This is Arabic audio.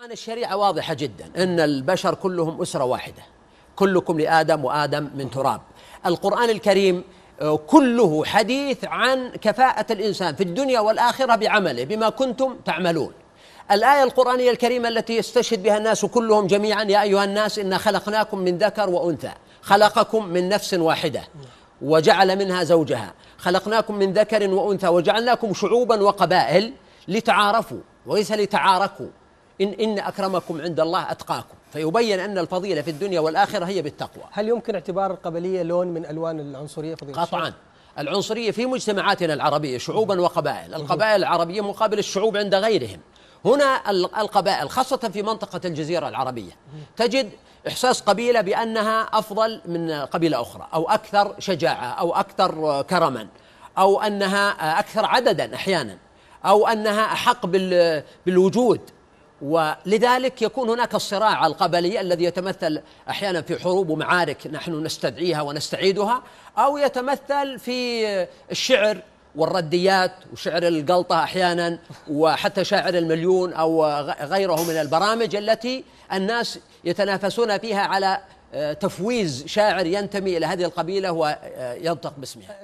الآن الشريعة واضحة جدا أن البشر كلهم أسرة واحدة كلكم لآدم وآدم من تراب القرآن الكريم آه، كله حديث عن كفاءة الإنسان في الدنيا والآخرة بعمله بما كنتم تعملون الآية القرآنية الكريمة التي يستشهد بها الناس كلهم جميعا يا أيها الناس إنا خلقناكم من ذكر وأنثى خلقكم من نفس واحدة وجعل منها زوجها خلقناكم من ذكر وأنثى وجعلناكم شعوبا وقبائل لتعارفوا وليس لتعاركوا إن, إن أكرمكم عند الله أتقاكم فيبين أن الفضيلة في الدنيا والآخرة هي بالتقوى هل يمكن اعتبار القبلية لون من ألوان العنصرية فضيلة قطعا العنصرية في مجتمعاتنا العربية شعوبا وقبائل القبائل العربية مقابل الشعوب عند غيرهم هنا القبائل خاصة في منطقة الجزيرة العربية تجد إحساس قبيلة بأنها أفضل من قبيلة أخرى أو أكثر شجاعة أو أكثر كرما أو أنها أكثر عددا أحيانا أو أنها أحق بالوجود ولذلك يكون هناك الصراع القبلي الذي يتمثل احيانا في حروب ومعارك نحن نستدعيها ونستعيدها او يتمثل في الشعر والرديات وشعر القلطه احيانا وحتى شاعر المليون او غيره من البرامج التي الناس يتنافسون فيها على تفويز شاعر ينتمي الى هذه القبيله وينطق باسمها